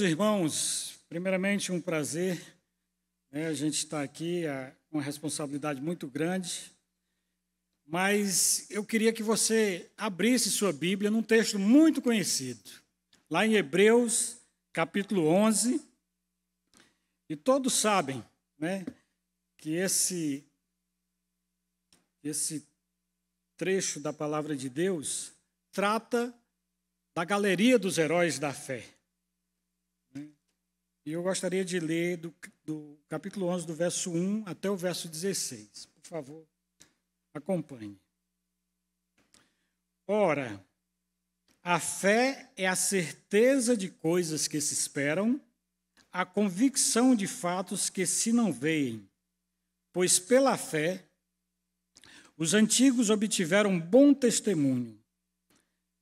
Meus irmãos, primeiramente um prazer né, a gente estar tá aqui, é uma responsabilidade muito grande, mas eu queria que você abrisse sua Bíblia num texto muito conhecido, lá em Hebreus, capítulo 11, e todos sabem né, que esse, esse trecho da palavra de Deus trata da galeria dos heróis da fé. E eu gostaria de ler do, do capítulo 11, do verso 1 até o verso 16. Por favor, acompanhe. Ora, a fé é a certeza de coisas que se esperam, a convicção de fatos que se não veem. Pois pela fé, os antigos obtiveram bom testemunho.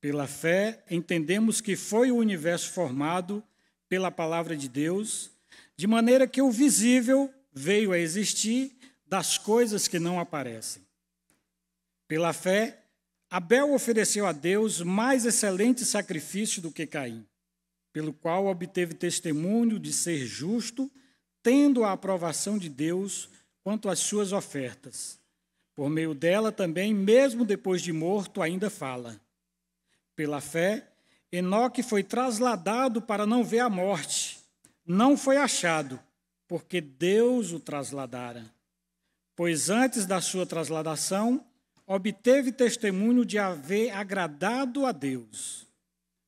Pela fé, entendemos que foi o universo formado pela palavra de Deus, de maneira que o visível veio a existir das coisas que não aparecem. Pela fé, Abel ofereceu a Deus mais excelente sacrifício do que Caim, pelo qual obteve testemunho de ser justo, tendo a aprovação de Deus quanto às suas ofertas. Por meio dela também, mesmo depois de morto, ainda fala. Pela fé, Enoque foi trasladado para não ver a morte. Não foi achado, porque Deus o trasladara. Pois antes da sua trasladação, obteve testemunho de haver agradado a Deus.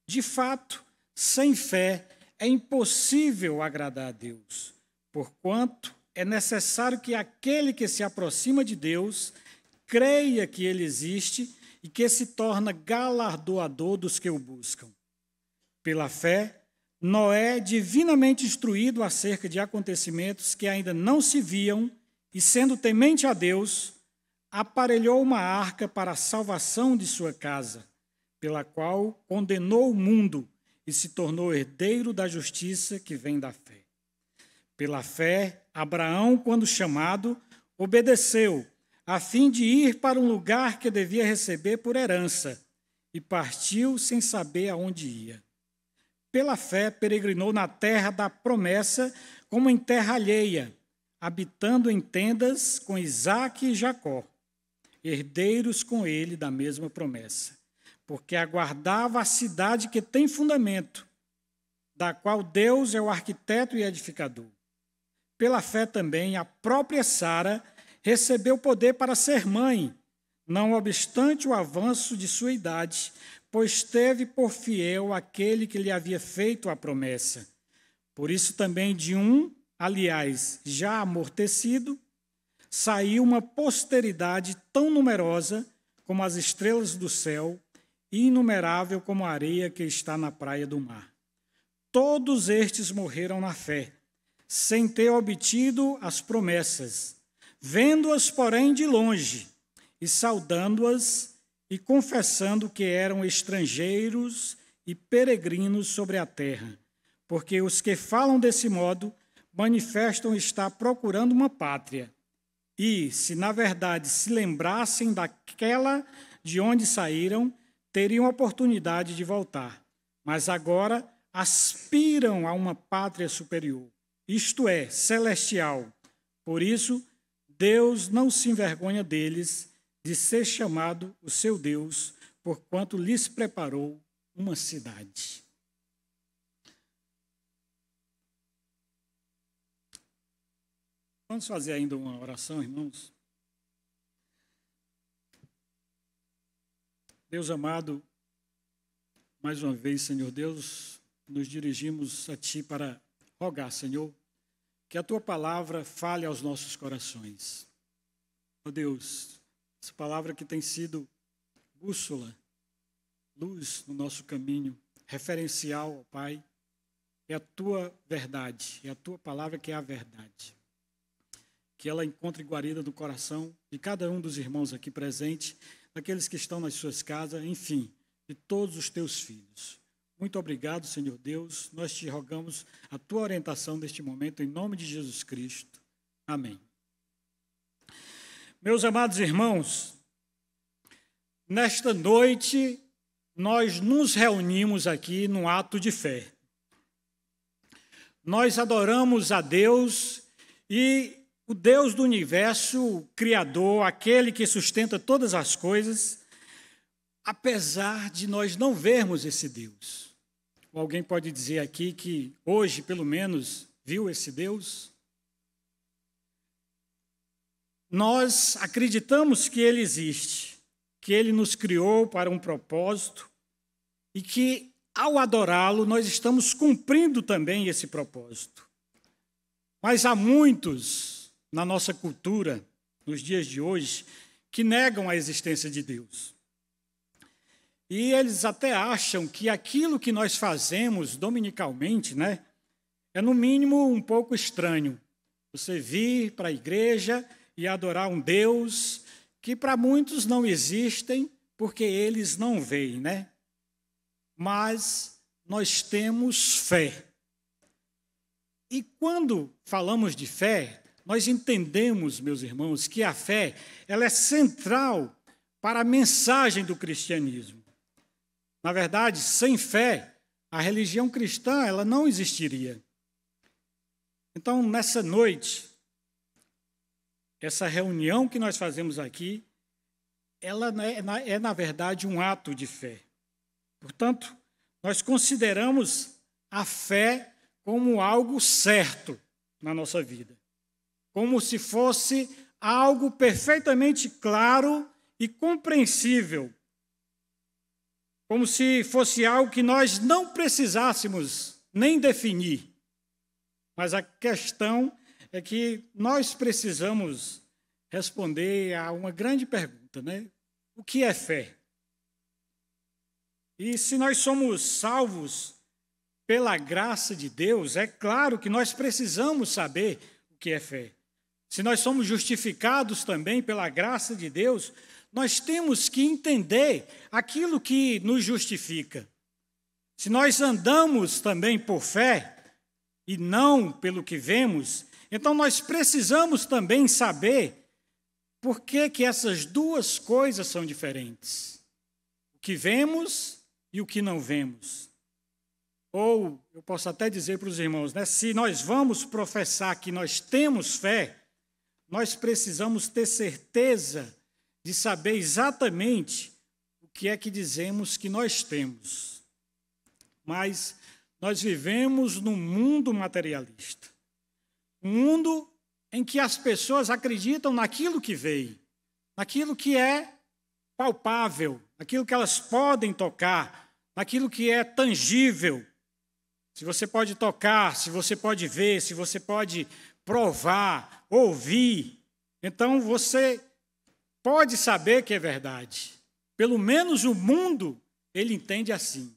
De fato, sem fé é impossível agradar a Deus, porquanto é necessário que aquele que se aproxima de Deus creia que ele existe e que se torna galardoador dos que o buscam. Pela fé, Noé, é divinamente instruído acerca de acontecimentos que ainda não se viam, e sendo temente a Deus, aparelhou uma arca para a salvação de sua casa, pela qual condenou o mundo e se tornou herdeiro da justiça que vem da fé. Pela fé, Abraão, quando chamado, obedeceu a fim de ir para um lugar que devia receber por herança, e partiu sem saber aonde ia. Pela fé, peregrinou na terra da promessa, como em terra alheia, habitando em tendas com Isaac e Jacó, herdeiros com ele da mesma promessa, porque aguardava a cidade que tem fundamento, da qual Deus é o arquiteto e edificador. Pela fé também, a própria Sara recebeu poder para ser mãe, não obstante o avanço de sua idade, pois teve por fiel aquele que lhe havia feito a promessa. Por isso também de um, aliás, já amortecido, saiu uma posteridade tão numerosa como as estrelas do céu, e inumerável como a areia que está na praia do mar. Todos estes morreram na fé, sem ter obtido as promessas Vendo-as, porém, de longe, e saudando-as, e confessando que eram estrangeiros e peregrinos sobre a terra, porque os que falam desse modo manifestam estar procurando uma pátria. E, se na verdade se lembrassem daquela de onde saíram, teriam oportunidade de voltar. Mas agora aspiram a uma pátria superior, isto é, celestial. Por isso, Deus não se envergonha deles de ser chamado o seu Deus, porquanto lhes preparou uma cidade. Vamos fazer ainda uma oração, irmãos? Deus amado, mais uma vez, Senhor Deus, nos dirigimos a Ti para rogar, Senhor, que a tua palavra fale aos nossos corações. Ó oh Deus, essa palavra que tem sido bússola, luz no nosso caminho, referencial, oh Pai, é a tua verdade, é a tua palavra que é a verdade. Que ela encontre guarida no coração de cada um dos irmãos aqui presentes, daqueles que estão nas suas casas, enfim, de todos os teus filhos. Muito obrigado, Senhor Deus. Nós te rogamos a tua orientação neste momento, em nome de Jesus Cristo. Amém. Meus amados irmãos, nesta noite nós nos reunimos aqui num ato de fé. Nós adoramos a Deus e o Deus do universo, o Criador, aquele que sustenta todas as coisas apesar de nós não vermos esse Deus. Ou alguém pode dizer aqui que hoje, pelo menos, viu esse Deus? Nós acreditamos que ele existe, que ele nos criou para um propósito e que, ao adorá-lo, nós estamos cumprindo também esse propósito. Mas há muitos na nossa cultura, nos dias de hoje, que negam a existência de Deus. E eles até acham que aquilo que nós fazemos dominicalmente, né, é no mínimo um pouco estranho. Você vir para a igreja e adorar um Deus que para muitos não existem, porque eles não veem, né? Mas nós temos fé. E quando falamos de fé, nós entendemos, meus irmãos, que a fé ela é central para a mensagem do cristianismo. Na verdade, sem fé, a religião cristã ela não existiria. Então, nessa noite, essa reunião que nós fazemos aqui, ela né, é, é, na verdade, um ato de fé. Portanto, nós consideramos a fé como algo certo na nossa vida, como se fosse algo perfeitamente claro e compreensível como se fosse algo que nós não precisássemos nem definir. Mas a questão é que nós precisamos responder a uma grande pergunta, né? O que é fé? E se nós somos salvos pela graça de Deus, é claro que nós precisamos saber o que é fé. Se nós somos justificados também pela graça de Deus, nós temos que entender aquilo que nos justifica. Se nós andamos também por fé e não pelo que vemos, então nós precisamos também saber por que, que essas duas coisas são diferentes: o que vemos e o que não vemos. Ou eu posso até dizer para os irmãos, né, se nós vamos professar que nós temos fé, nós precisamos ter certeza de saber exatamente o que é que dizemos que nós temos. Mas nós vivemos num mundo materialista. Um mundo em que as pessoas acreditam naquilo que veem, naquilo que é palpável, naquilo que elas podem tocar, naquilo que é tangível. Se você pode tocar, se você pode ver, se você pode provar, ouvir, então você pode saber que é verdade. Pelo menos o mundo ele entende assim.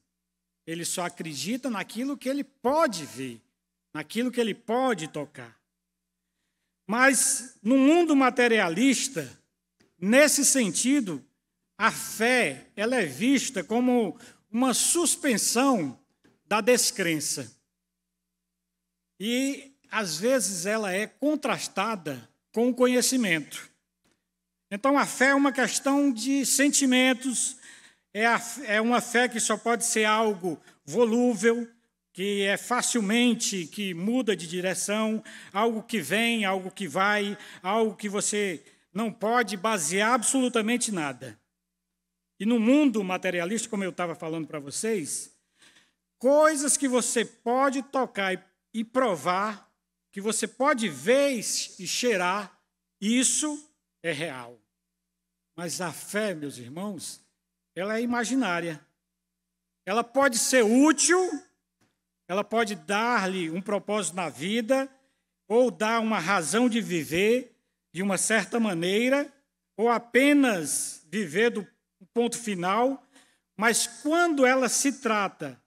Ele só acredita naquilo que ele pode ver, naquilo que ele pode tocar. Mas no mundo materialista, nesse sentido, a fé ela é vista como uma suspensão da descrença. E às vezes ela é contrastada com o conhecimento. Então, a fé é uma questão de sentimentos, é, a, é uma fé que só pode ser algo volúvel, que é facilmente que muda de direção, algo que vem, algo que vai, algo que você não pode basear absolutamente nada. E no mundo materialista, como eu estava falando para vocês, coisas que você pode tocar e, e provar, que você pode ver e cheirar, isso é real. Mas a fé, meus irmãos, ela é imaginária. Ela pode ser útil, ela pode dar-lhe um propósito na vida, ou dar uma razão de viver de uma certa maneira, ou apenas viver do ponto final. Mas quando ela se trata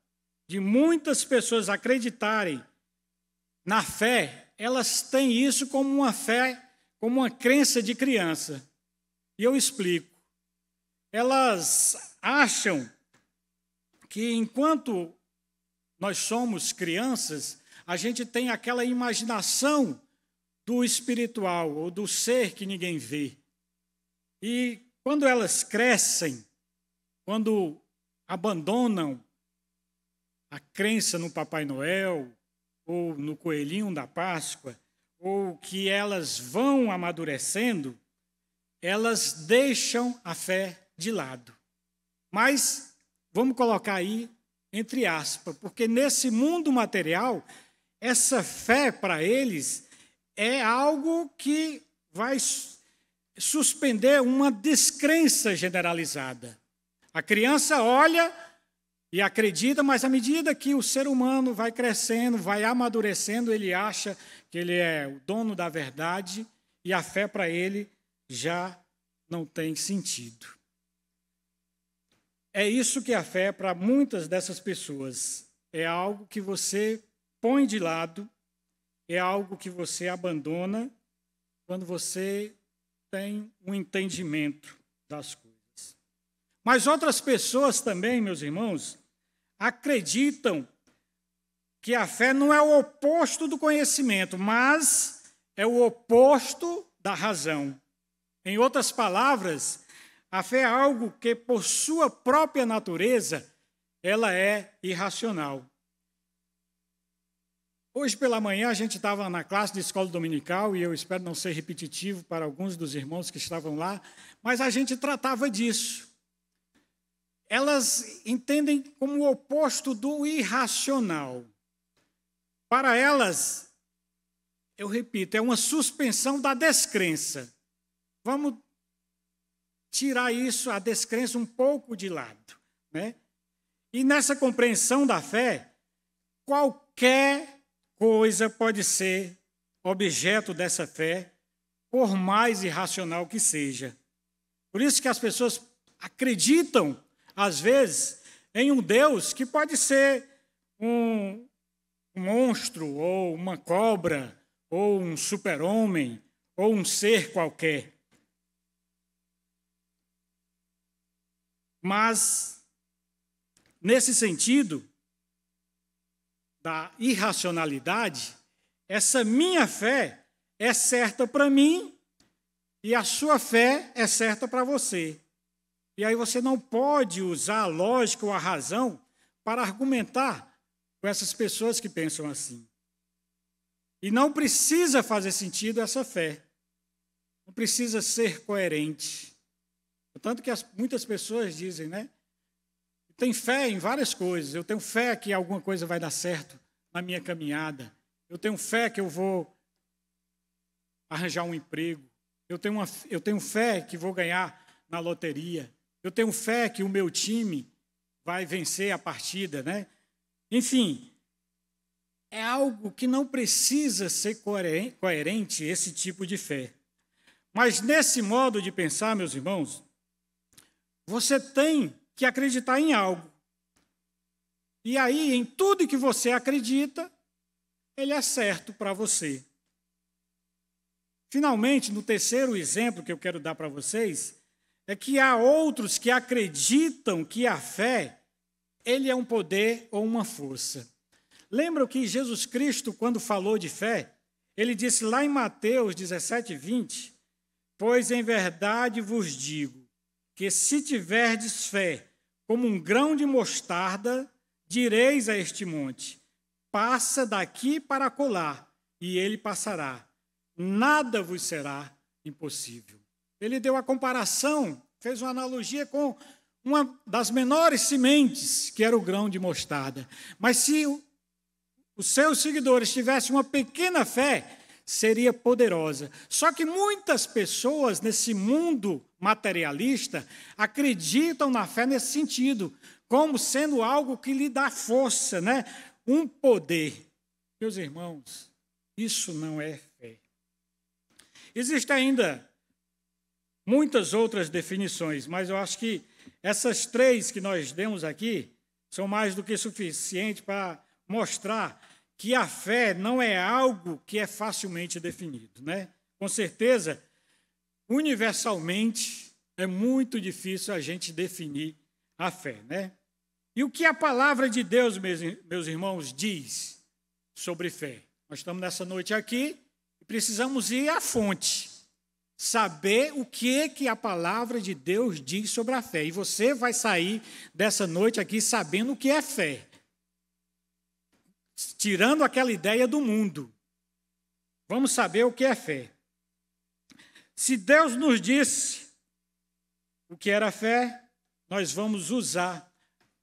de muitas pessoas acreditarem na fé, elas têm isso como uma fé como uma crença de criança. E eu explico. Elas acham que enquanto nós somos crianças, a gente tem aquela imaginação do espiritual ou do ser que ninguém vê. E quando elas crescem, quando abandonam a crença no Papai Noel ou no coelhinho da Páscoa ou que elas vão amadurecendo, elas deixam a fé de lado. Mas vamos colocar aí entre aspas, porque nesse mundo material, essa fé para eles é algo que vai suspender uma descrença generalizada. A criança olha e acredita, mas à medida que o ser humano vai crescendo, vai amadurecendo, ele acha que ele é o dono da verdade e a fé para ele já não tem sentido. É isso que a fé para muitas dessas pessoas é algo que você põe de lado, é algo que você abandona quando você tem um entendimento das coisas. Mas outras pessoas também, meus irmãos, acreditam que a fé não é o oposto do conhecimento, mas é o oposto da razão. Em outras palavras, a fé é algo que, por sua própria natureza, ela é irracional. Hoje pela manhã a gente estava na classe de escola dominical e eu espero não ser repetitivo para alguns dos irmãos que estavam lá, mas a gente tratava disso elas entendem como o oposto do irracional. Para elas, eu repito, é uma suspensão da descrença. Vamos tirar isso, a descrença, um pouco de lado. Né? E nessa compreensão da fé, qualquer coisa pode ser objeto dessa fé, por mais irracional que seja. Por isso que as pessoas acreditam às vezes, em um Deus que pode ser um, monstro, ou uma cobra, ou um super-homem, ou um ser qualquer. Mas, nesse sentido da irracionalidade, essa minha fé é certa para mim e a sua fé é certa para você. E aí você não pode usar a lógica ou a razão para argumentar com essas pessoas que pensam assim. E não precisa fazer sentido essa fé. Não precisa ser coerente. Tanto que as, muitas pessoas dizem, né? Tem fé em várias coisas. Eu tenho fé que alguma coisa vai dar certo na minha caminhada. Eu tenho fé que eu vou arranjar um emprego. Eu tenho, uma, eu tenho fé que vou ganhar na loteria. Eu tenho fé que o meu time vai vencer a partida, né? Enfim, é algo que não precisa ser coerente esse tipo de fé. Mas nesse modo de pensar, meus irmãos, você tem que acreditar em algo. E aí, em tudo que você acredita, ele é certo para você. Finalmente, no terceiro exemplo que eu quero dar para vocês, é que há outros que acreditam que a fé ele é um poder ou uma força. Lembra que Jesus Cristo, quando falou de fé, ele disse lá em Mateus 17, 20: Pois em verdade vos digo que se tiverdes fé como um grão de mostarda, direis a este monte: passa daqui para colar, e ele passará. Nada vos será impossível. Ele deu a comparação, fez uma analogia com uma das menores sementes, que era o grão de mostarda. Mas se os seus seguidores tivessem uma pequena fé, seria poderosa. Só que muitas pessoas nesse mundo materialista acreditam na fé nesse sentido, como sendo algo que lhe dá força, né? Um poder. Meus irmãos, isso não é fé. Existe ainda muitas outras definições, mas eu acho que essas três que nós demos aqui são mais do que suficiente para mostrar que a fé não é algo que é facilmente definido, né? Com certeza, universalmente é muito difícil a gente definir a fé, né? E o que a palavra de Deus, meus irmãos, diz sobre fé? Nós estamos nessa noite aqui e precisamos ir à fonte saber o que que a palavra de Deus diz sobre a fé. E você vai sair dessa noite aqui sabendo o que é fé. Tirando aquela ideia do mundo. Vamos saber o que é fé. Se Deus nos disse o que era fé, nós vamos usar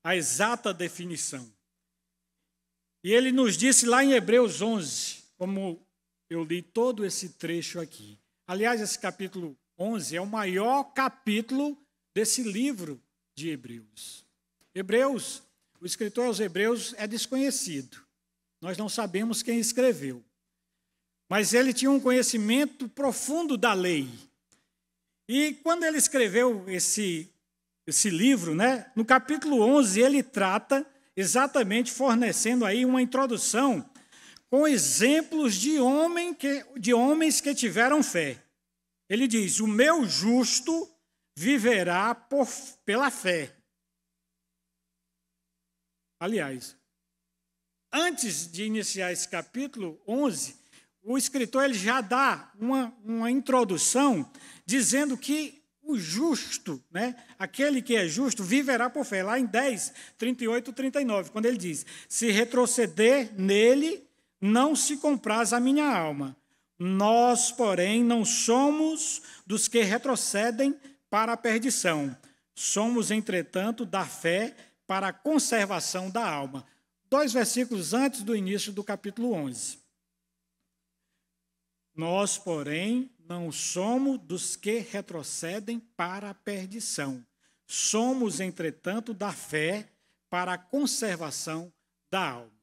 a exata definição. E ele nos disse lá em Hebreus 11, como eu li todo esse trecho aqui, Aliás, esse capítulo 11 é o maior capítulo desse livro de Hebreus. Hebreus, o escritor aos Hebreus é desconhecido. Nós não sabemos quem escreveu. Mas ele tinha um conhecimento profundo da lei. E quando ele escreveu esse, esse livro, né, no capítulo 11, ele trata exatamente fornecendo aí uma introdução com exemplos de, homem que, de homens que tiveram fé. Ele diz: O meu justo viverá por, pela fé. Aliás, antes de iniciar esse capítulo 11, o escritor ele já dá uma, uma introdução dizendo que o justo, né, aquele que é justo, viverá por fé. Lá em 10, 38 e 39, quando ele diz: Se retroceder nele, não se compraz a minha alma. Nós, porém, não somos dos que retrocedem para a perdição. Somos, entretanto, da fé para a conservação da alma. Dois versículos antes do início do capítulo 11. Nós, porém, não somos dos que retrocedem para a perdição. Somos, entretanto, da fé para a conservação da alma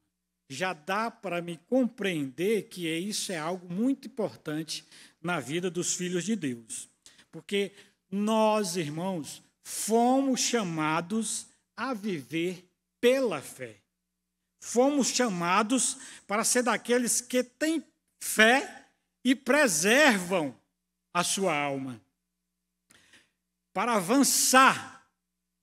já dá para me compreender que isso é algo muito importante na vida dos filhos de Deus. Porque nós, irmãos, fomos chamados a viver pela fé. Fomos chamados para ser daqueles que têm fé e preservam a sua alma. Para avançar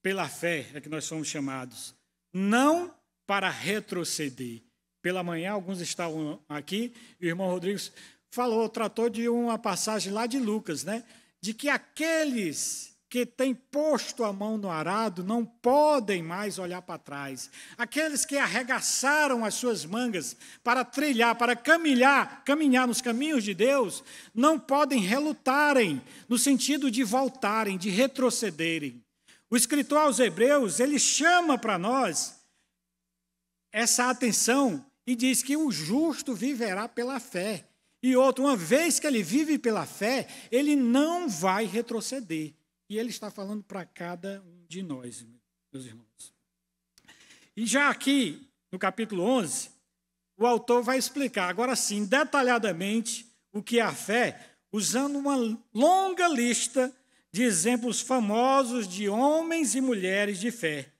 pela fé é que nós somos chamados, não para retroceder pela manhã, alguns estavam aqui, e o irmão Rodrigues falou, tratou de uma passagem lá de Lucas, né? De que aqueles que têm posto a mão no arado não podem mais olhar para trás. Aqueles que arregaçaram as suas mangas para trilhar, para caminhar, caminhar nos caminhos de Deus, não podem relutarem no sentido de voltarem, de retrocederem. O escritor aos Hebreus, ele chama para nós essa atenção e diz que o justo viverá pela fé. E outro, uma vez que ele vive pela fé, ele não vai retroceder. E ele está falando para cada um de nós, meus irmãos. E já aqui, no capítulo 11, o autor vai explicar, agora sim, detalhadamente, o que é a fé, usando uma longa lista de exemplos famosos de homens e mulheres de fé,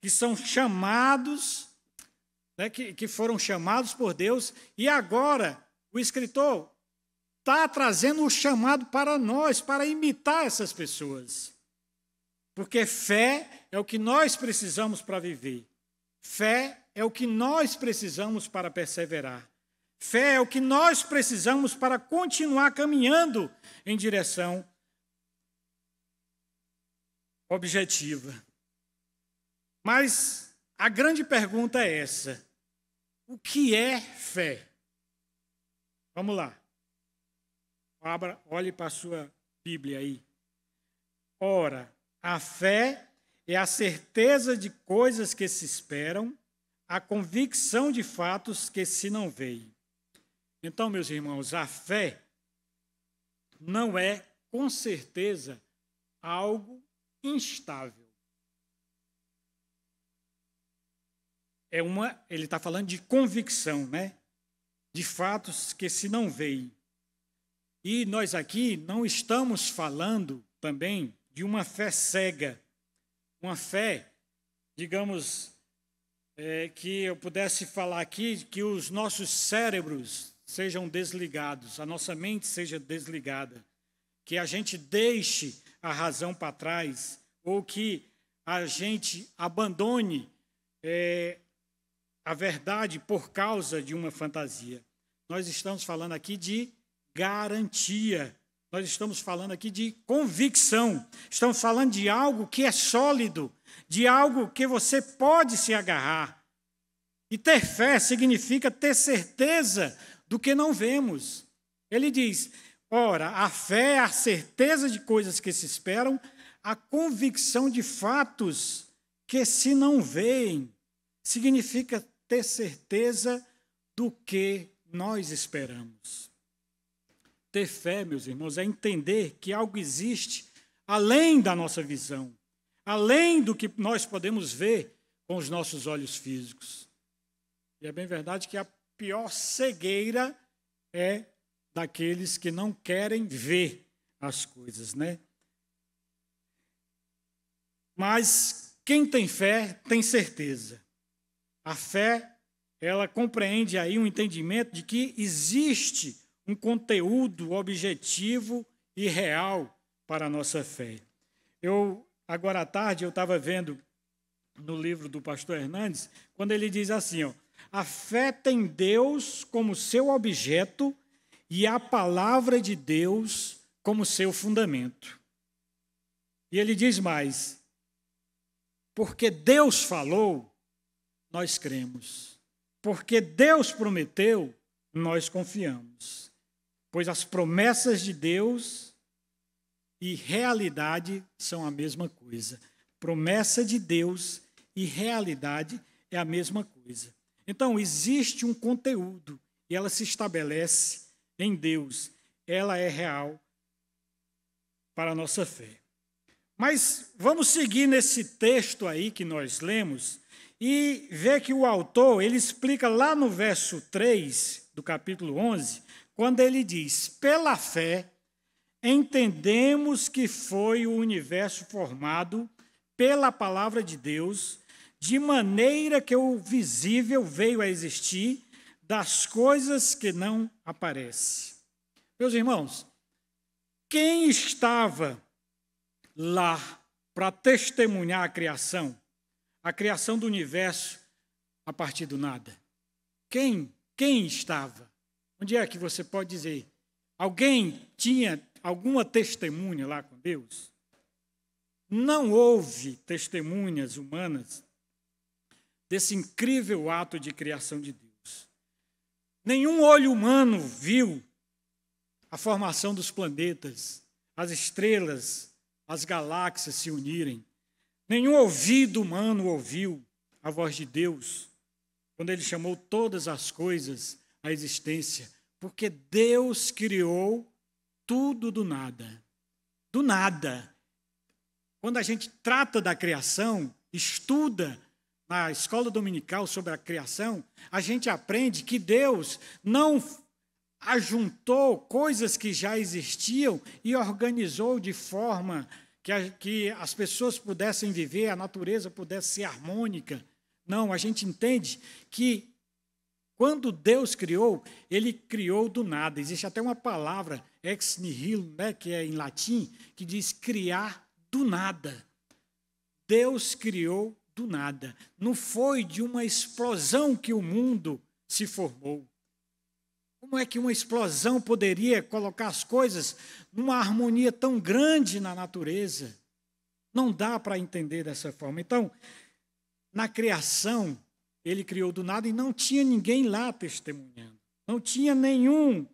que são chamados né, que, que foram chamados por Deus, e agora o escritor está trazendo o chamado para nós, para imitar essas pessoas. Porque fé é o que nós precisamos para viver. Fé é o que nós precisamos para perseverar. Fé é o que nós precisamos para continuar caminhando em direção objetiva. Mas a grande pergunta é essa: o que é fé? Vamos lá. Abra, olhe para a sua Bíblia aí. Ora, a fé é a certeza de coisas que se esperam, a convicção de fatos que se não veem. Então, meus irmãos, a fé não é, com certeza, algo instável. é uma, ele está falando de convicção, né? De fatos que se não veem. E nós aqui não estamos falando também de uma fé cega, uma fé, digamos, é, que eu pudesse falar aqui que os nossos cérebros sejam desligados, a nossa mente seja desligada, que a gente deixe a razão para trás ou que a gente abandone é, a verdade por causa de uma fantasia. Nós estamos falando aqui de garantia. Nós estamos falando aqui de convicção. Estamos falando de algo que é sólido, de algo que você pode se agarrar. E ter fé significa ter certeza do que não vemos. Ele diz: ora, a fé é a certeza de coisas que se esperam, a convicção de fatos que se não veem. Significa ter certeza do que nós esperamos. Ter fé, meus irmãos, é entender que algo existe além da nossa visão, além do que nós podemos ver com os nossos olhos físicos. E é bem verdade que a pior cegueira é daqueles que não querem ver as coisas, né? Mas quem tem fé tem certeza. A fé, ela compreende aí um entendimento de que existe um conteúdo objetivo e real para a nossa fé. Eu agora à tarde eu estava vendo no livro do pastor Hernandes, quando ele diz assim, ó, a fé tem Deus como seu objeto e a palavra de Deus como seu fundamento. E ele diz mais: porque Deus falou, nós cremos. Porque Deus prometeu, nós confiamos. Pois as promessas de Deus e realidade são a mesma coisa. Promessa de Deus e realidade é a mesma coisa. Então, existe um conteúdo e ela se estabelece em Deus. Ela é real para a nossa fé. Mas vamos seguir nesse texto aí que nós lemos e vê que o autor, ele explica lá no verso 3 do capítulo 11, quando ele diz: "Pela fé entendemos que foi o universo formado pela palavra de Deus, de maneira que o visível veio a existir das coisas que não aparecem." Meus irmãos, quem estava lá para testemunhar a criação? a criação do universo a partir do nada. Quem, quem estava? Onde é que você pode dizer? Alguém tinha alguma testemunha lá com Deus? Não houve testemunhas humanas desse incrível ato de criação de Deus. Nenhum olho humano viu a formação dos planetas, as estrelas, as galáxias se unirem. Nenhum ouvido humano ouviu a voz de Deus quando ele chamou todas as coisas à existência, porque Deus criou tudo do nada. Do nada. Quando a gente trata da criação, estuda na escola dominical sobre a criação, a gente aprende que Deus não ajuntou coisas que já existiam e organizou de forma que, a, que as pessoas pudessem viver, a natureza pudesse ser harmônica. Não, a gente entende que quando Deus criou, ele criou do nada. Existe até uma palavra, ex nihilo, né, que é em latim, que diz criar do nada. Deus criou do nada. Não foi de uma explosão que o mundo se formou. Como é que uma explosão poderia colocar as coisas numa harmonia tão grande na natureza? Não dá para entender dessa forma. Então, na criação, ele criou do nada e não tinha ninguém lá testemunhando. Não tinha nenhum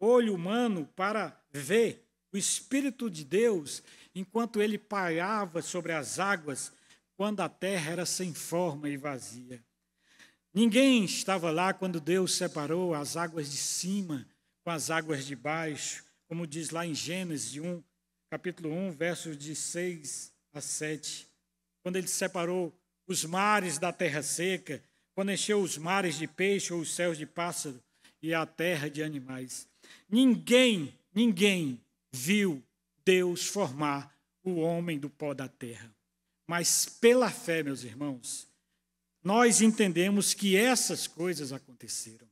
olho humano para ver o Espírito de Deus enquanto ele paiava sobre as águas quando a terra era sem forma e vazia. Ninguém estava lá quando Deus separou as águas de cima com as águas de baixo, como diz lá em Gênesis 1, capítulo 1, versos de 6 a 7. Quando ele separou os mares da terra seca, quando encheu os mares de peixe ou os céus de pássaro e a terra de animais. Ninguém, ninguém viu Deus formar o homem do pó da terra. Mas pela fé, meus irmãos, nós entendemos que essas coisas aconteceram.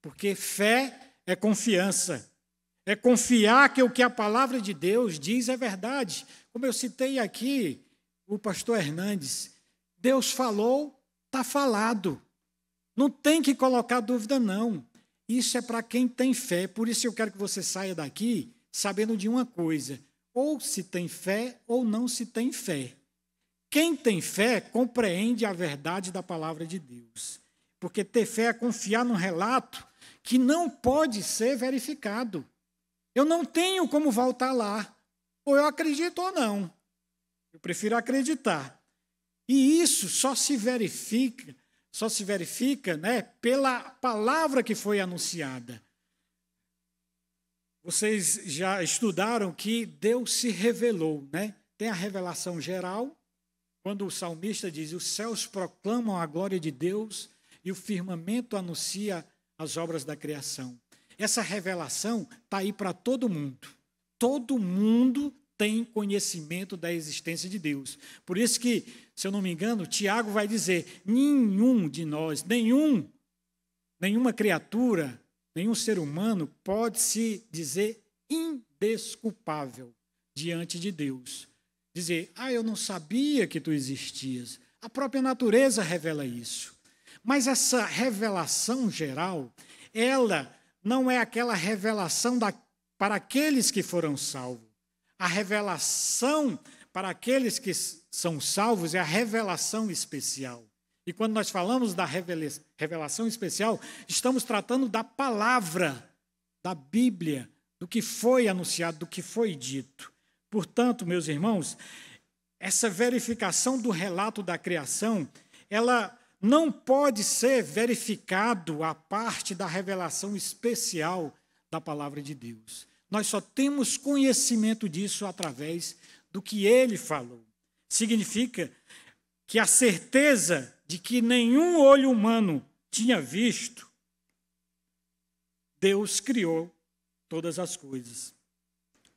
Porque fé é confiança. É confiar que o que a palavra de Deus diz é verdade. Como eu citei aqui, o pastor Hernandes, Deus falou, está falado. Não tem que colocar dúvida, não. Isso é para quem tem fé. Por isso eu quero que você saia daqui sabendo de uma coisa: ou se tem fé ou não se tem fé. Quem tem fé compreende a verdade da palavra de Deus. Porque ter fé é confiar num relato que não pode ser verificado. Eu não tenho como voltar lá. Ou eu acredito ou não. Eu prefiro acreditar. E isso só se verifica, só se verifica, né, pela palavra que foi anunciada. Vocês já estudaram que Deus se revelou, né? Tem a revelação geral quando o salmista diz: Os céus proclamam a glória de Deus e o firmamento anuncia as obras da criação. Essa revelação está aí para todo mundo. Todo mundo tem conhecimento da existência de Deus. Por isso que, se eu não me engano, Tiago vai dizer: nenhum de nós, nenhum, nenhuma criatura, nenhum ser humano pode se dizer indesculpável diante de Deus dizer, ah, eu não sabia que tu existias. A própria natureza revela isso. Mas essa revelação geral, ela não é aquela revelação da, para aqueles que foram salvos. A revelação para aqueles que são salvos é a revelação especial. E quando nós falamos da revelação especial, estamos tratando da palavra, da Bíblia, do que foi anunciado, do que foi dito. Portanto, meus irmãos, essa verificação do relato da criação, ela não pode ser verificado a parte da revelação especial da palavra de Deus. Nós só temos conhecimento disso através do que ele falou. Significa que a certeza de que nenhum olho humano tinha visto, Deus criou todas as coisas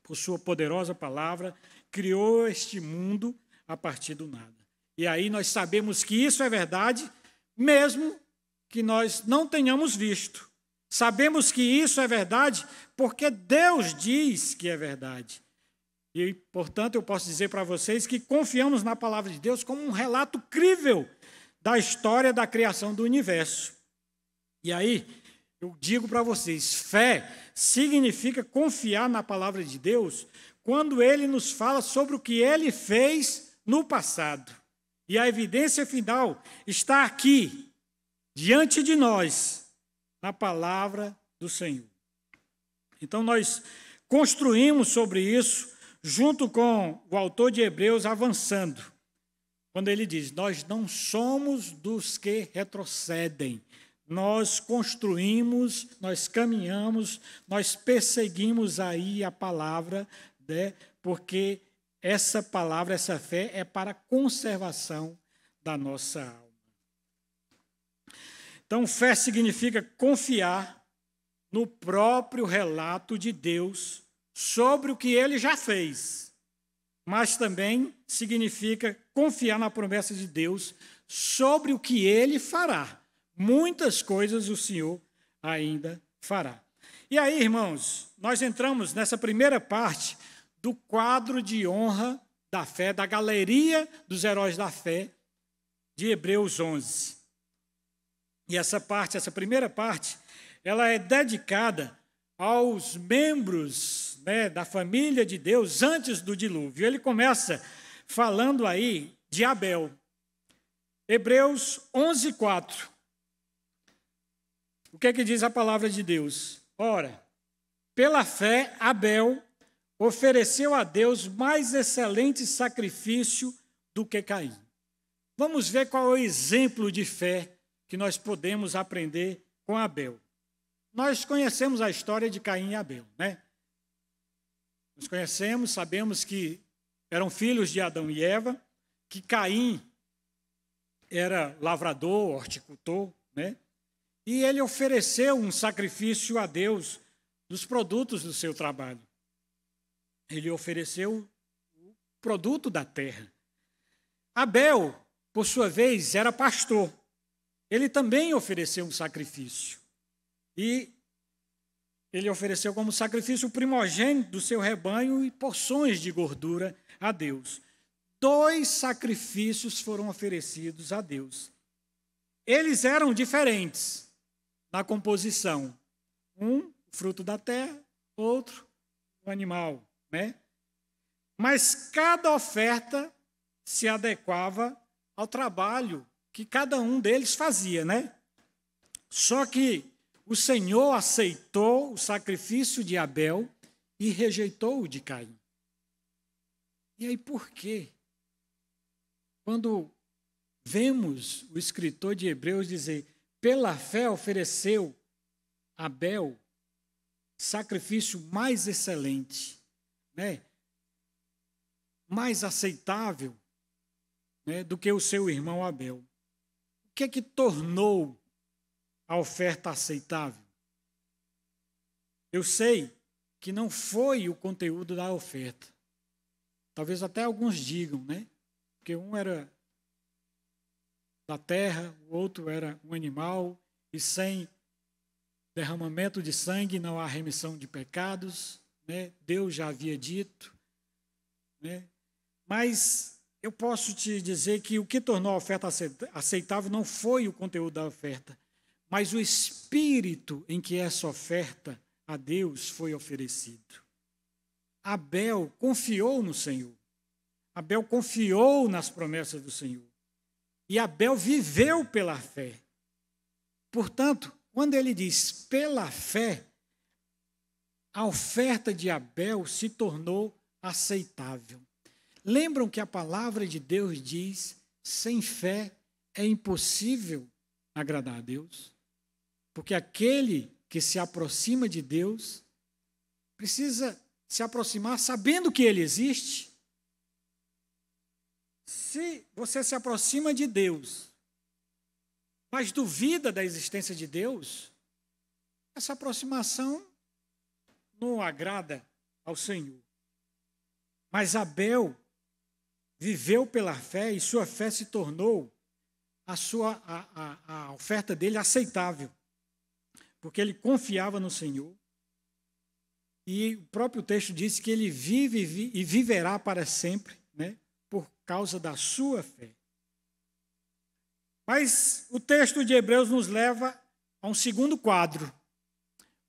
por sua poderosa palavra, criou este mundo a partir do nada. E aí nós sabemos que isso é verdade, mesmo que nós não tenhamos visto. Sabemos que isso é verdade porque Deus diz que é verdade. E, portanto, eu posso dizer para vocês que confiamos na palavra de Deus como um relato crível da história da criação do universo. E aí, eu digo para vocês, fé significa confiar na palavra de Deus quando ele nos fala sobre o que ele fez no passado. E a evidência final está aqui, diante de nós, na palavra do Senhor. Então nós construímos sobre isso, junto com o autor de Hebreus, avançando, quando ele diz: Nós não somos dos que retrocedem, nós construímos, nós caminhamos, nós perseguimos aí a palavra, né? porque essa palavra, essa fé é para a conservação da nossa alma. Então, fé significa confiar no próprio relato de Deus sobre o que ele já fez, mas também significa confiar na promessa de Deus sobre o que ele fará. Muitas coisas o Senhor ainda fará. E aí, irmãos, nós entramos nessa primeira parte do quadro de honra da fé, da galeria dos heróis da fé de Hebreus 11. E essa parte, essa primeira parte, ela é dedicada aos membros né, da família de Deus antes do dilúvio. Ele começa falando aí de Abel. Hebreus 11, 4. O que é que diz a palavra de Deus? Ora, pela fé, Abel ofereceu a Deus mais excelente sacrifício do que Caim. Vamos ver qual é o exemplo de fé que nós podemos aprender com Abel. Nós conhecemos a história de Caim e Abel, né? Nós conhecemos, sabemos que eram filhos de Adão e Eva, que Caim era lavrador, horticultor, né? E ele ofereceu um sacrifício a Deus dos produtos do seu trabalho. Ele ofereceu o produto da terra. Abel, por sua vez, era pastor. Ele também ofereceu um sacrifício. E ele ofereceu como sacrifício o primogênito do seu rebanho e porções de gordura a Deus. Dois sacrifícios foram oferecidos a Deus. Eles eram diferentes na composição. Um, fruto da terra, outro, o animal. Né? Mas cada oferta se adequava ao trabalho que cada um deles fazia, né? Só que o Senhor aceitou o sacrifício de Abel e rejeitou o de Caim. E aí por quê? Quando vemos o escritor de Hebreus dizer: pela fé ofereceu Abel sacrifício mais excelente, né? mais aceitável né? do que o seu irmão Abel. O que é que tornou a oferta aceitável? Eu sei que não foi o conteúdo da oferta. Talvez até alguns digam, né? Porque um era da terra, o outro era um animal, e sem derramamento de sangue não há remissão de pecados, né? Deus já havia dito. Né? Mas eu posso te dizer que o que tornou a oferta aceitável não foi o conteúdo da oferta, mas o espírito em que essa oferta a Deus foi oferecida. Abel confiou no Senhor. Abel confiou nas promessas do Senhor. E Abel viveu pela fé. Portanto, quando ele diz pela fé, a oferta de Abel se tornou aceitável. Lembram que a palavra de Deus diz: sem fé é impossível agradar a Deus? Porque aquele que se aproxima de Deus precisa se aproximar sabendo que ele existe se você se aproxima de Deus, mas duvida da existência de Deus, essa aproximação não agrada ao Senhor. Mas Abel viveu pela fé e sua fé se tornou a sua a, a, a oferta dele aceitável, porque ele confiava no Senhor. E o próprio texto diz que ele vive e viverá para sempre, né? causa da sua fé. Mas o texto de Hebreus nos leva a um segundo quadro,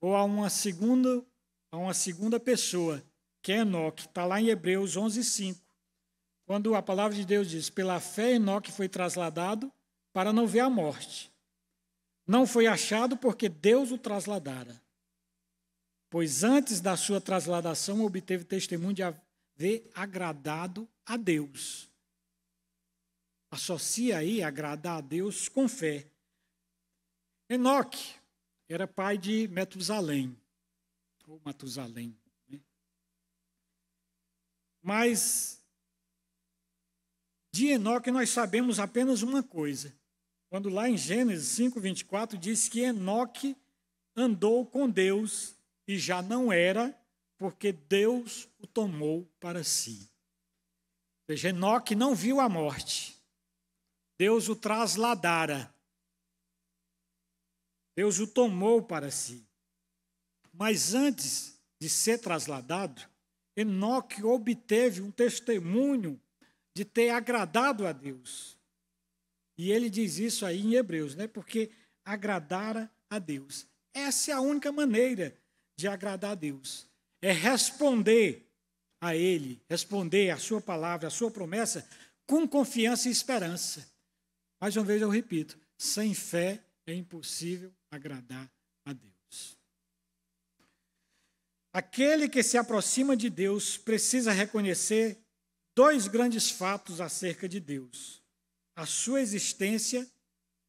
ou a uma segunda, a uma segunda pessoa, que é Enoque. Está lá em Hebreus 11:5, quando a palavra de Deus diz: Pela fé, Enoque foi trasladado para não ver a morte. Não foi achado porque Deus o trasladara. Pois antes da sua trasladação obteve testemunho de vê agradado a Deus. Associa aí agradar a Deus com fé. Enoque era pai de Metusalém, ou Matusalém. Né? Mas de Enoque nós sabemos apenas uma coisa. Quando lá em Gênesis 5, 24 diz que Enoque andou com Deus e já não era porque Deus o tomou para si. Veja, Enoque não viu a morte. Deus o trasladara. Deus o tomou para si. Mas antes de ser trasladado, Enoque obteve um testemunho de ter agradado a Deus. E ele diz isso aí em Hebreus, né? Porque agradara a Deus. Essa é a única maneira de agradar a Deus é responder a Ele, responder a Sua palavra, a Sua promessa, com confiança e esperança. Mais uma vez eu repito: sem fé é impossível agradar a Deus. Aquele que se aproxima de Deus precisa reconhecer dois grandes fatos acerca de Deus: a sua existência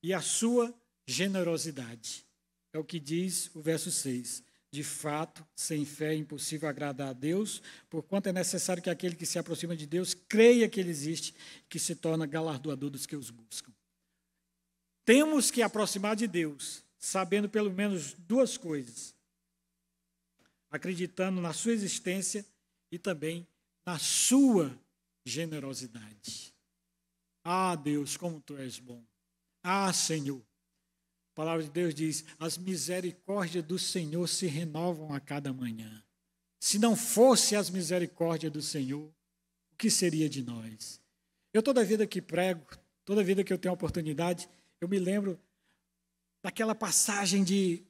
e a sua generosidade. É o que diz o verso 6. De fato, sem fé é impossível agradar a Deus, porquanto é necessário que aquele que se aproxima de Deus creia que Ele existe, que se torna galardoador dos que os buscam. Temos que aproximar de Deus, sabendo pelo menos duas coisas: acreditando na sua existência e também na sua generosidade. Ah, Deus, como tu és bom! Ah, Senhor, a palavra de Deus diz: as misericórdias do Senhor se renovam a cada manhã. Se não fosse as misericórdias do Senhor, o que seria de nós? Eu, toda vida que prego, toda vida que eu tenho oportunidade, eu me lembro daquela passagem de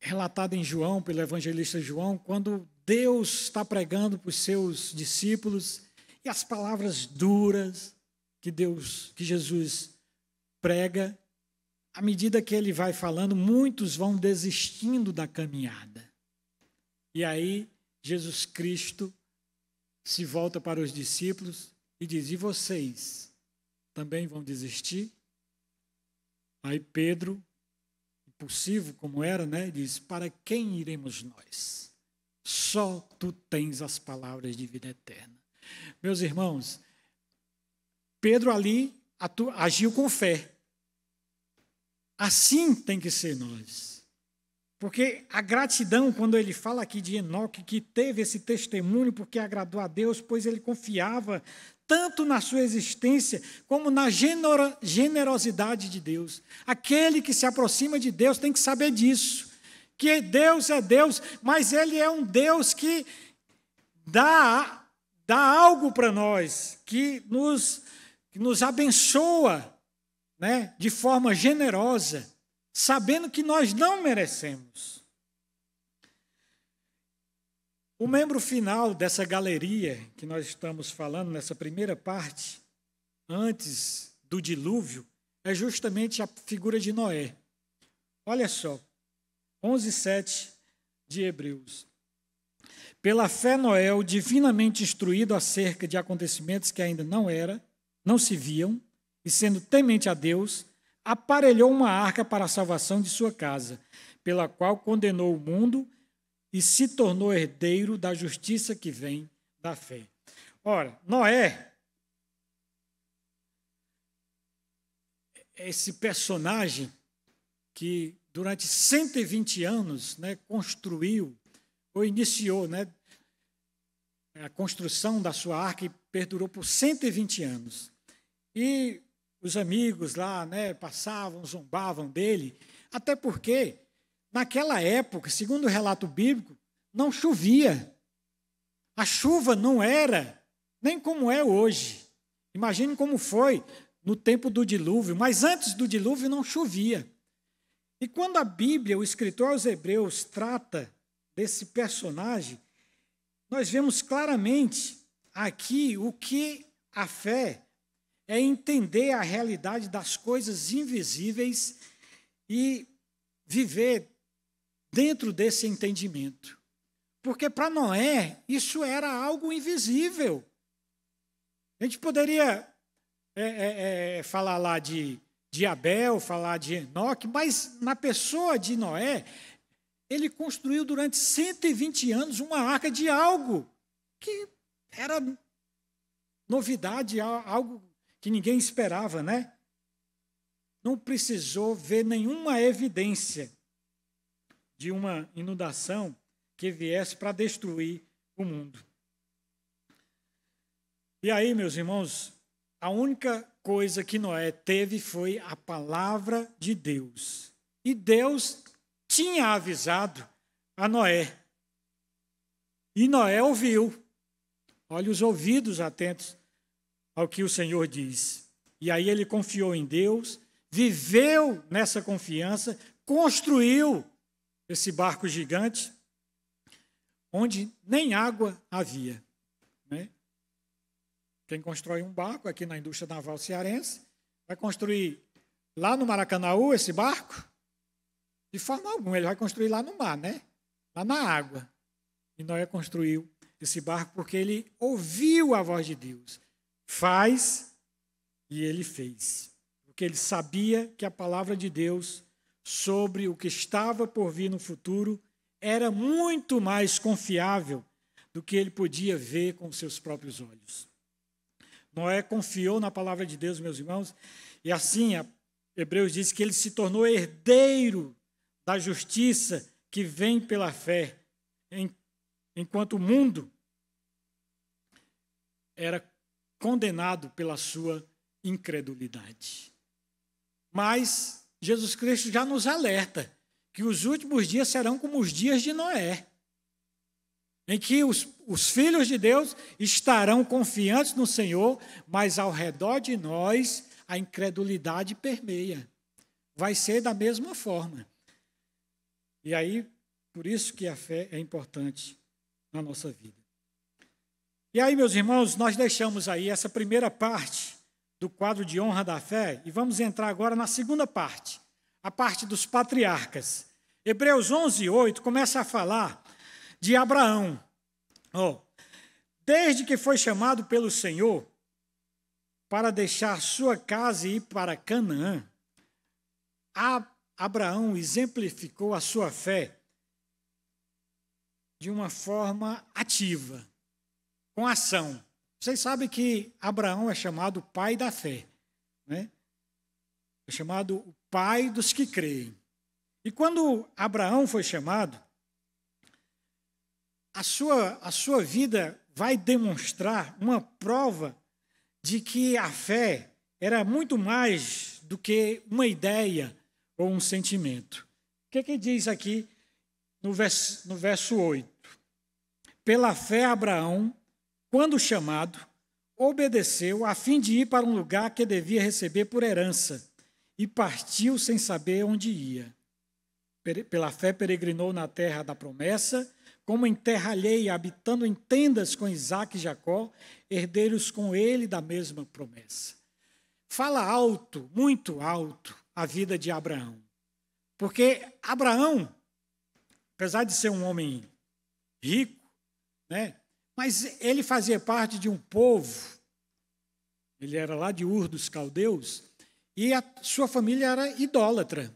relatada em João, pelo evangelista João, quando Deus está pregando para os seus discípulos e as palavras duras que Deus, que Jesus prega, à medida que ele vai falando, muitos vão desistindo da caminhada. E aí, Jesus Cristo se volta para os discípulos e diz: E vocês também vão desistir? Aí Pedro, impulsivo como era, né, diz: Para quem iremos nós? Só tu tens as palavras de vida eterna. Meus irmãos, Pedro ali agiu com fé. Assim tem que ser nós. Porque a gratidão, quando ele fala aqui de Enoque, que teve esse testemunho porque agradou a Deus, pois ele confiava tanto na sua existência como na generosidade de Deus. Aquele que se aproxima de Deus tem que saber disso. Que Deus é Deus, mas Ele é um Deus que dá, dá algo para nós, que nos, que nos abençoa, né, de forma generosa, sabendo que nós não merecemos. O membro final dessa galeria que nós estamos falando nessa primeira parte, antes do dilúvio, é justamente a figura de Noé. Olha só, 11:7 de Hebreus. Pela fé Noé, divinamente instruído acerca de acontecimentos que ainda não era, não se viam, e sendo temente a Deus, aparelhou uma arca para a salvação de sua casa, pela qual condenou o mundo e se tornou herdeiro da justiça que vem da fé. Ora, Noé, esse personagem que durante 120 anos né, construiu, ou iniciou né, a construção da sua arca e perdurou por 120 anos. E os amigos lá né, passavam, zombavam dele, até porque, naquela época, segundo o relato bíblico, não chovia. A chuva não era nem como é hoje. Imagine como foi no tempo do dilúvio, mas antes do dilúvio não chovia. E quando a Bíblia, o escritor aos Hebreus, trata desse personagem, nós vemos claramente aqui o que a fé é entender a realidade das coisas invisíveis e viver dentro desse entendimento. Porque para Noé, isso era algo invisível. A gente poderia é, é, é, falar lá de, de Abel, falar de Enoque, mas na pessoa de Noé, ele construiu durante 120 anos uma arca de algo que era novidade, algo que ninguém esperava, né? Não precisou ver nenhuma evidência de uma inundação que viesse para destruir o mundo. E aí, meus irmãos, a única coisa que Noé teve foi a palavra de Deus. E Deus tinha avisado a Noé. E Noé ouviu. Olha os ouvidos atentos ao que o Senhor diz. E aí ele confiou em Deus, viveu nessa confiança, construiu esse barco gigante, onde nem água havia. Né? Quem constrói um barco aqui na indústria naval cearense vai construir lá no Maracanaú esse barco? De forma alguma, ele vai construir lá no mar, né? Lá na água. E Noé construiu esse barco porque ele ouviu a voz de Deus. Faz, e ele fez. Porque ele sabia que a palavra de Deus sobre o que estava por vir no futuro era muito mais confiável do que ele podia ver com seus próprios olhos. Noé confiou na palavra de Deus, meus irmãos, e assim Hebreus diz que ele se tornou herdeiro da justiça que vem pela fé, enquanto o mundo era condenado pela sua incredulidade. Mas Jesus Cristo já nos alerta que os últimos dias serão como os dias de Noé, em que os, os filhos de Deus estarão confiantes no Senhor, mas ao redor de nós a incredulidade permeia. Vai ser da mesma forma. E aí, por isso que a fé é importante na nossa vida. E aí, meus irmãos, nós deixamos aí essa primeira parte do quadro de honra da fé e vamos entrar agora na segunda parte, a parte dos patriarcas. Hebreus 11, 8 começa a falar de Abraão. Oh, desde que foi chamado pelo Senhor para deixar sua casa e ir para Canaã, Abraão exemplificou a sua fé de uma forma ativa com ação. Vocês sabem que Abraão é chamado pai da fé, né? É chamado o pai dos que creem. E quando Abraão foi chamado, a sua, a sua vida vai demonstrar uma prova de que a fé era muito mais do que uma ideia ou um sentimento. O que, é que diz aqui no verso, no verso 8? Pela fé, Abraão, quando chamado, obedeceu a fim de ir para um lugar que devia receber por herança e partiu sem saber onde ia. Pela fé peregrinou na terra da promessa, como em terra alheia, habitando em tendas com Isaac e Jacó, herdeiros com ele da mesma promessa. Fala alto, muito alto, a vida de Abraão. Porque Abraão, apesar de ser um homem rico, né, mas ele fazia parte de um povo, ele era lá de Ur dos Caldeus, e a sua família era idólatra.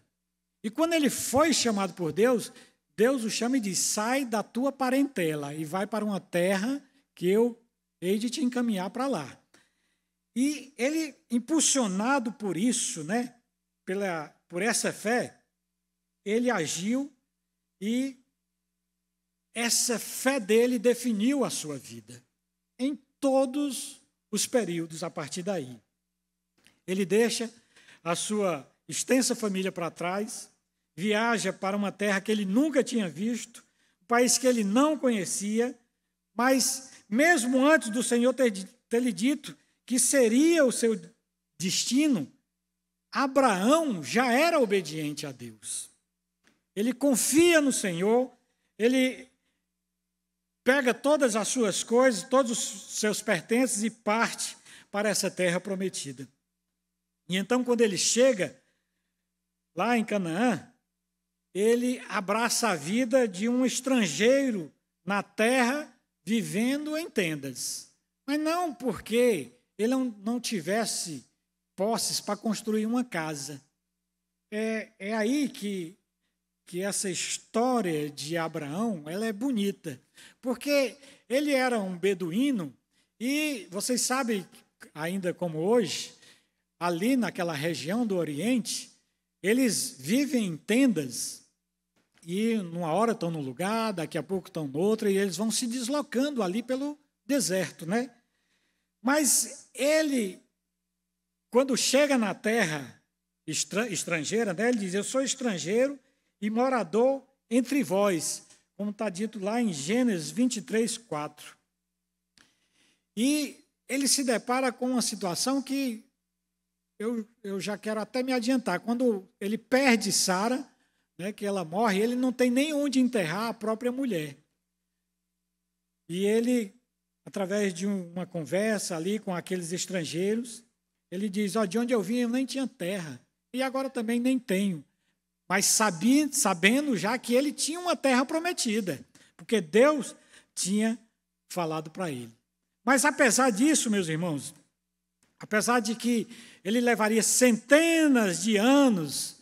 E quando ele foi chamado por Deus, Deus o chama e diz: sai da tua parentela e vai para uma terra que eu hei de te encaminhar para lá. E ele, impulsionado por isso, né, pela, por essa fé, ele agiu e essa fé dele definiu a sua vida em todos os períodos a partir daí. Ele deixa a sua extensa família para trás, viaja para uma terra que ele nunca tinha visto, um país que ele não conhecia, mas mesmo antes do Senhor ter, ter lhe dito que seria o seu destino, Abraão já era obediente a Deus. Ele confia no Senhor, ele pega todas as suas coisas, todos os seus pertences e parte para essa terra prometida. E então, quando ele chega lá em Canaã, ele abraça a vida de um estrangeiro na terra, vivendo em tendas. Mas não porque ele não tivesse posses para construir uma casa. É, é aí que, que essa história de Abraão ela é bonita. Porque ele era um beduíno e vocês sabem, ainda como hoje, ali naquela região do Oriente, eles vivem em tendas e numa hora estão num lugar, daqui a pouco estão noutra e eles vão se deslocando ali pelo deserto, né? Mas ele, quando chega na terra estrangeira, né, ele diz: Eu sou estrangeiro e morador entre vós como está dito lá em Gênesis 23, 4. E ele se depara com uma situação que eu, eu já quero até me adiantar. Quando ele perde Sara, né, que ela morre, ele não tem nem onde enterrar a própria mulher. E ele, através de uma conversa ali com aqueles estrangeiros, ele diz: oh, De onde eu vim, eu nem tinha terra. E agora também nem tenho mas sabendo já que ele tinha uma terra prometida, porque Deus tinha falado para ele. Mas apesar disso, meus irmãos, apesar de que ele levaria centenas de anos,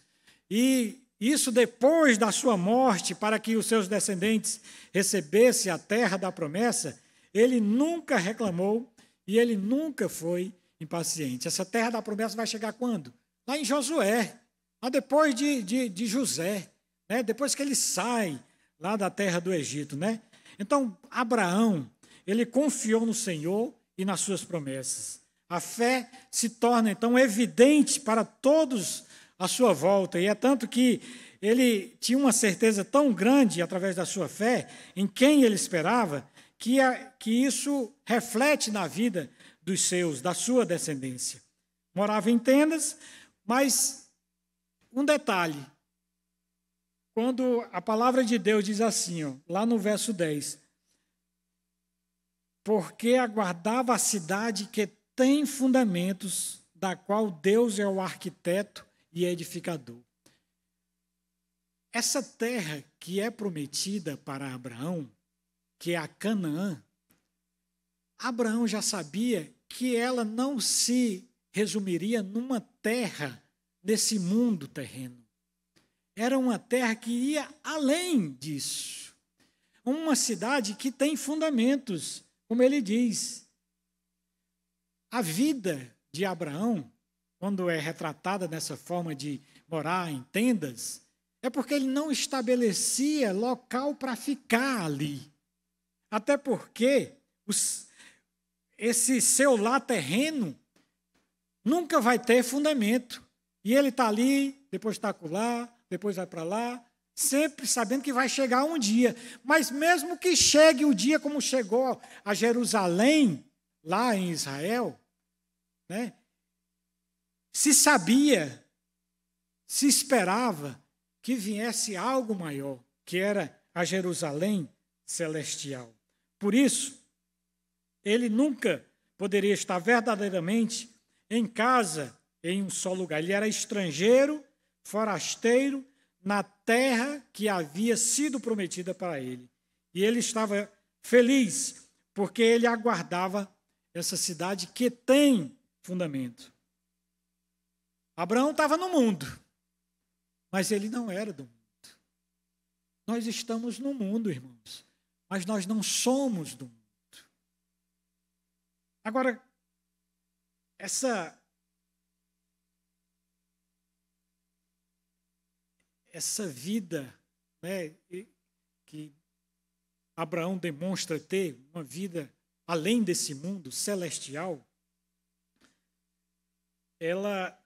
e isso depois da sua morte, para que os seus descendentes recebessem a terra da promessa, ele nunca reclamou e ele nunca foi impaciente. Essa terra da promessa vai chegar quando? Lá em Josué, mas depois de, de, de José, né? depois que ele sai lá da terra do Egito, né? Então, Abraão, ele confiou no Senhor e nas suas promessas. A fé se torna então evidente para todos à sua volta, e é tanto que ele tinha uma certeza tão grande através da sua fé em quem ele esperava, que, a, que isso reflete na vida dos seus, da sua descendência. Morava em tendas, mas um detalhe. Quando a palavra de Deus diz assim, ó, lá no verso 10, porque aguardava a cidade que tem fundamentos, da qual Deus é o arquiteto e edificador. Essa terra que é prometida para Abraão, que é a Canaã, Abraão já sabia que ela não se resumiria numa terra desse mundo terreno. Era uma terra que ia além disso. Uma cidade que tem fundamentos, como ele diz. A vida de Abraão, quando é retratada nessa forma de morar em tendas, é porque ele não estabelecia local para ficar ali. Até porque os, esse seu lá terreno nunca vai ter fundamento. E ele está ali, depois está acolá, depois vai para lá, sempre sabendo que vai chegar um dia. Mas mesmo que chegue o dia como chegou a Jerusalém, lá em Israel, né? se sabia, se esperava que viesse algo maior, que era a Jerusalém celestial. Por isso, ele nunca poderia estar verdadeiramente em casa em um só lugar. Ele era estrangeiro, forasteiro, na terra que havia sido prometida para ele. E ele estava feliz, porque ele aguardava essa cidade que tem fundamento. Abraão estava no mundo, mas ele não era do mundo. Nós estamos no mundo, irmãos, mas nós não somos do mundo. Agora, essa essa vida né, que Abraão demonstra ter, uma vida além desse mundo celestial, ela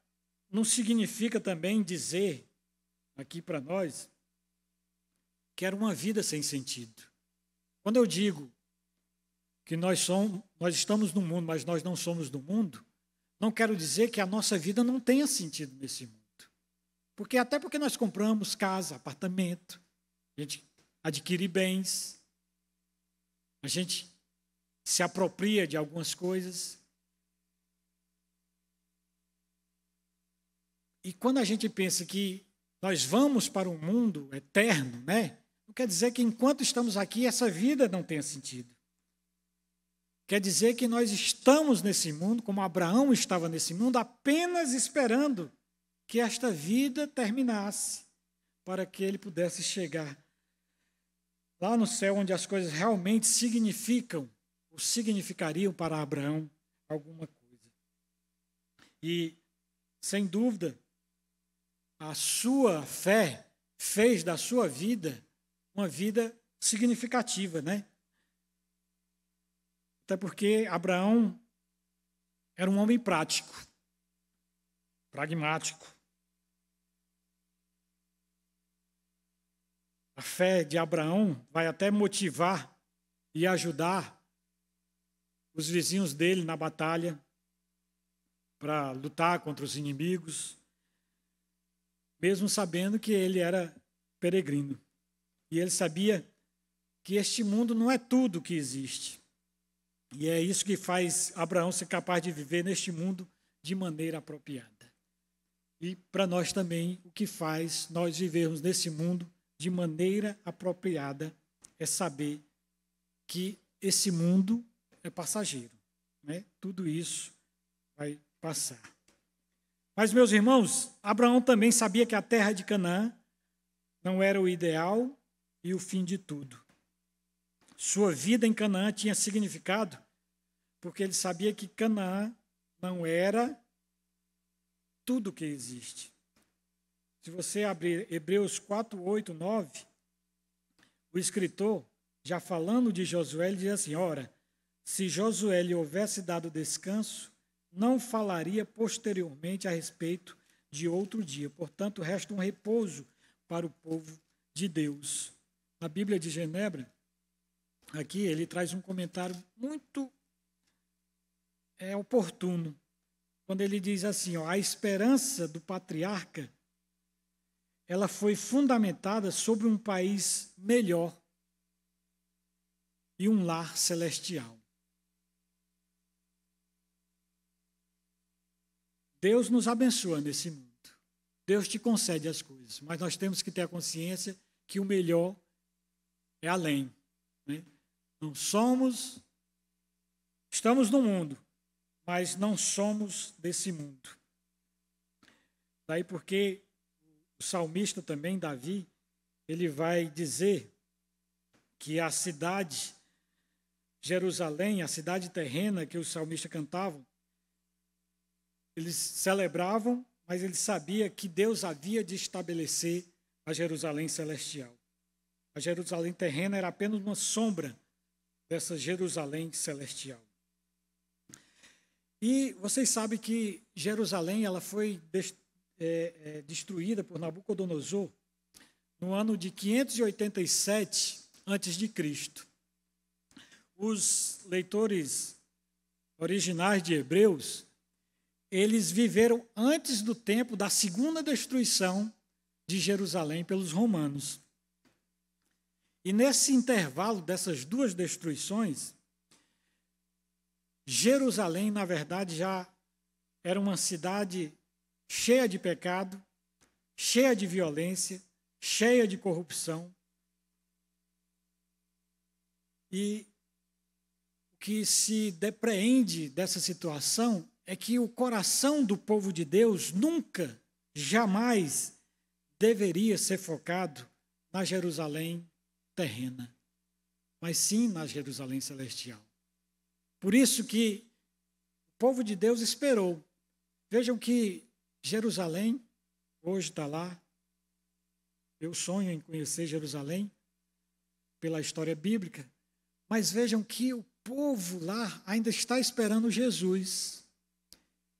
não significa também dizer aqui para nós que era uma vida sem sentido. Quando eu digo que nós somos, nós estamos no mundo, mas nós não somos do mundo, não quero dizer que a nossa vida não tenha sentido nesse mundo. Porque até porque nós compramos casa, apartamento, a gente adquire bens, a gente se apropria de algumas coisas. E quando a gente pensa que nós vamos para um mundo eterno, né? Não quer dizer que enquanto estamos aqui essa vida não tenha sentido. Quer dizer que nós estamos nesse mundo, como Abraão estava nesse mundo, apenas esperando que esta vida terminasse, para que ele pudesse chegar lá no céu, onde as coisas realmente significam, ou significariam para Abraão alguma coisa. E, sem dúvida, a sua fé fez da sua vida uma vida significativa, né? Até porque Abraão era um homem prático, pragmático. A fé de Abraão vai até motivar e ajudar os vizinhos dele na batalha para lutar contra os inimigos, mesmo sabendo que ele era peregrino. E ele sabia que este mundo não é tudo que existe. E é isso que faz Abraão ser capaz de viver neste mundo de maneira apropriada. E para nós também, o que faz nós vivermos nesse mundo de maneira apropriada é saber que esse mundo é passageiro. Né? Tudo isso vai passar. Mas, meus irmãos, Abraão também sabia que a terra de Canaã não era o ideal e o fim de tudo. Sua vida em Canaã tinha significado, porque ele sabia que Canaã não era tudo que existe. Se você abrir Hebreus 4, 8, 9, o escritor, já falando de Josué, ele diz assim: Ora, se Josué lhe houvesse dado descanso, não falaria posteriormente a respeito de outro dia. Portanto, resta um repouso para o povo de Deus. Na Bíblia de Genebra, aqui ele traz um comentário muito é, oportuno, quando ele diz assim: ó, a esperança do patriarca ela foi fundamentada sobre um país melhor e um lar celestial. Deus nos abençoa nesse mundo. Deus te concede as coisas, mas nós temos que ter a consciência que o melhor é além. Né? Não somos, estamos no mundo, mas não somos desse mundo. Daí porque o salmista também, Davi, ele vai dizer que a cidade, Jerusalém, a cidade terrena que os salmistas cantavam, eles celebravam, mas ele sabia que Deus havia de estabelecer a Jerusalém celestial. A Jerusalém terrena era apenas uma sombra dessa Jerusalém celestial. E vocês sabem que Jerusalém ela foi é, é, destruída por Nabucodonosor no ano de 587 a.C. Os leitores originais de Hebreus, eles viveram antes do tempo da segunda destruição de Jerusalém pelos romanos. E nesse intervalo dessas duas destruições, Jerusalém, na verdade, já era uma cidade cheia de pecado, cheia de violência, cheia de corrupção. E o que se depreende dessa situação é que o coração do povo de Deus nunca, jamais deveria ser focado na Jerusalém terrena, mas sim na Jerusalém celestial. Por isso que o povo de Deus esperou. Vejam que Jerusalém, hoje está lá. Eu sonho em conhecer Jerusalém pela história bíblica. Mas vejam que o povo lá ainda está esperando Jesus.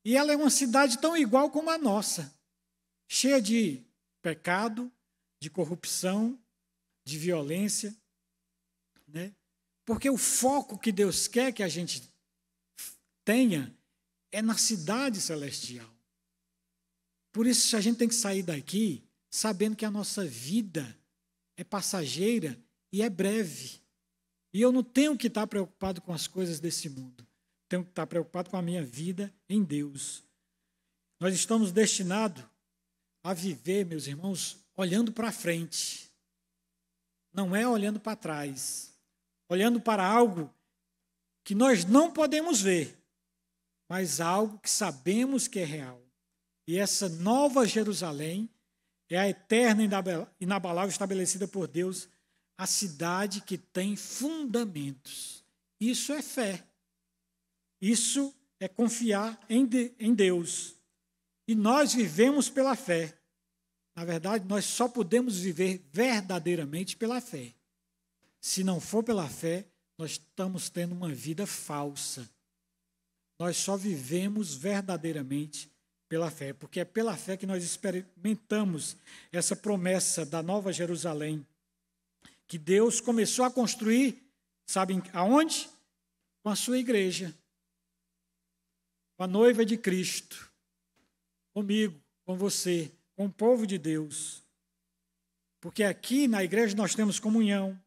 E ela é uma cidade tão igual como a nossa, cheia de pecado, de corrupção, de violência, né? Porque o foco que Deus quer que a gente tenha é na cidade celestial. Por isso a gente tem que sair daqui sabendo que a nossa vida é passageira e é breve. E eu não tenho que estar preocupado com as coisas desse mundo. Tenho que estar preocupado com a minha vida em Deus. Nós estamos destinados a viver, meus irmãos, olhando para frente. Não é olhando para trás. Olhando para algo que nós não podemos ver, mas algo que sabemos que é real. E essa nova Jerusalém é a eterna e inabalável estabelecida por Deus, a cidade que tem fundamentos. Isso é fé. Isso é confiar em, Deus. E nós vivemos pela fé. Na verdade, nós só podemos viver verdadeiramente pela fé. Se não for pela fé, nós estamos tendo uma vida falsa. Nós só vivemos verdadeiramente pela fé, porque é pela fé que nós experimentamos essa promessa da Nova Jerusalém, que Deus começou a construir, sabem aonde? Com a sua igreja, com a noiva de Cristo, comigo, com você, com o povo de Deus. Porque aqui na igreja nós temos comunhão,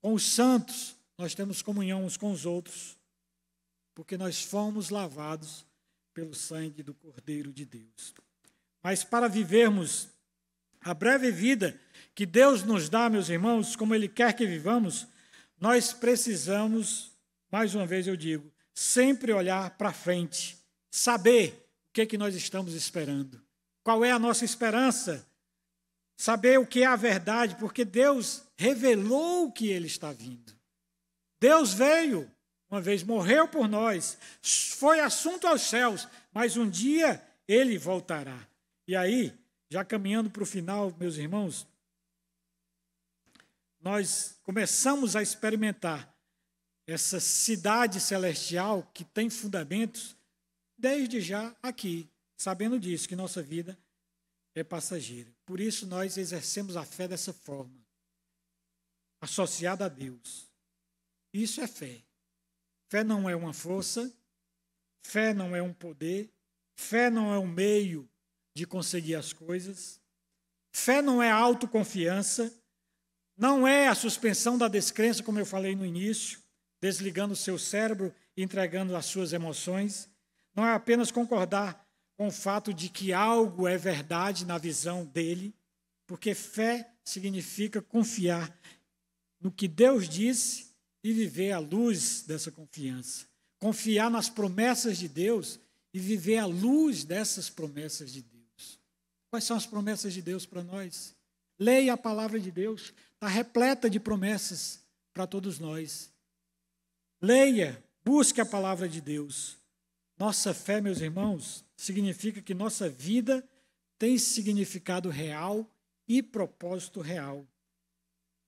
com os santos nós temos comunhão uns com os outros, porque nós fomos lavados pelo sangue do Cordeiro de Deus. Mas para vivermos a breve vida que Deus nos dá, meus irmãos, como Ele quer que vivamos, nós precisamos, mais uma vez eu digo, sempre olhar para frente, saber o que, é que nós estamos esperando, qual é a nossa esperança, saber o que é a verdade, porque Deus revelou que Ele está vindo. Deus veio, uma vez morreu por nós, foi assunto aos céus, mas um dia ele voltará. E aí, já caminhando para o final, meus irmãos, nós começamos a experimentar essa cidade celestial que tem fundamentos desde já aqui, sabendo disso, que nossa vida é passageira. Por isso nós exercemos a fé dessa forma, associada a Deus. Isso é fé. Fé não é uma força, fé não é um poder, fé não é um meio de conseguir as coisas, fé não é autoconfiança, não é a suspensão da descrença, como eu falei no início, desligando o seu cérebro e entregando as suas emoções, não é apenas concordar com o fato de que algo é verdade na visão dele, porque fé significa confiar no que Deus disse e viver à luz dessa confiança. Confiar nas promessas de Deus e viver à luz dessas promessas de Deus. Quais são as promessas de Deus para nós? Leia a palavra de Deus, está repleta de promessas para todos nós. Leia, busque a palavra de Deus. Nossa fé, meus irmãos, significa que nossa vida tem significado real e propósito real.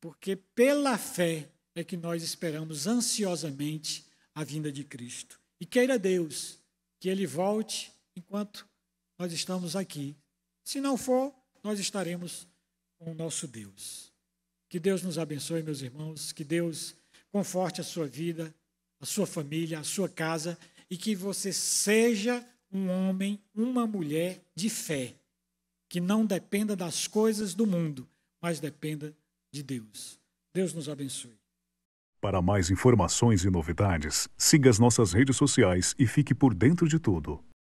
Porque pela fé é que nós esperamos ansiosamente a vinda de Cristo. E queira Deus que ele volte enquanto nós estamos aqui. Se não for, nós estaremos com o nosso Deus. Que Deus nos abençoe, meus irmãos, que Deus conforte a sua vida, a sua família, a sua casa e que você seja um homem, uma mulher de fé, que não dependa das coisas do mundo, mas dependa de Deus. Deus nos abençoe. Para mais informações e novidades, siga as nossas redes sociais e fique por dentro de tudo.